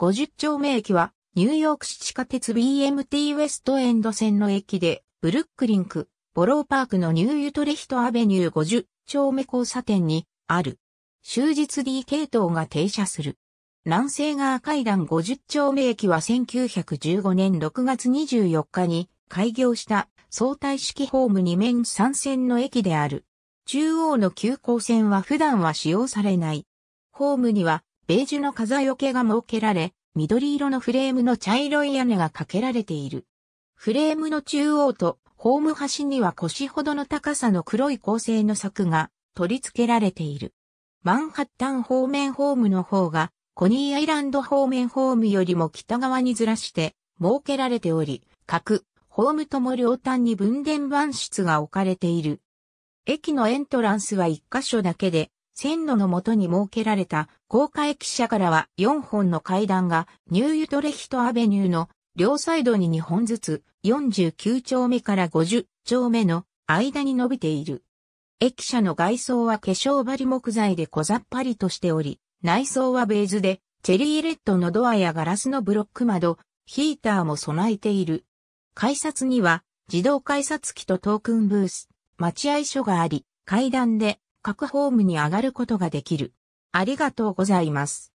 50丁目駅は、ニューヨーク市地下鉄 BMT ウェストエンド線の駅で、ブルックリンク、ボローパークのニューユトレヒトアベニュー50丁目交差点に、ある。終日 D 系統が停車する。南西側階段50丁目駅は1915年6月24日に開業した相対式ホーム2面3線の駅である。中央の急行線は普段は使用されない。ホームにはベージュの風よけが設けられ、緑色のフレームの茶色い屋根がかけられている。フレームの中央とホーム端には腰ほどの高さの黒い構成の柵が取り付けられている。マンハッタン方面ホームの方が、コニーアイランド方面ホームよりも北側にずらして設けられており、各ホームとも両端に分電盤室が置かれている。駅のエントランスは一箇所だけで、線路のもとに設けられた高架駅舎からは4本の階段がニューユトレヒトアベニューの両サイドに2本ずつ49丁目から50丁目の間に伸びている。駅舎の外装は化粧張り木材で小ざっぱりとしており、内装はベーズでチェリーレッドのドアやガラスのブロック窓、ヒーターも備えている。改札には自動改札機とトークンブース、待合所があり、階段で各ホームに上がることができる。ありがとうございます。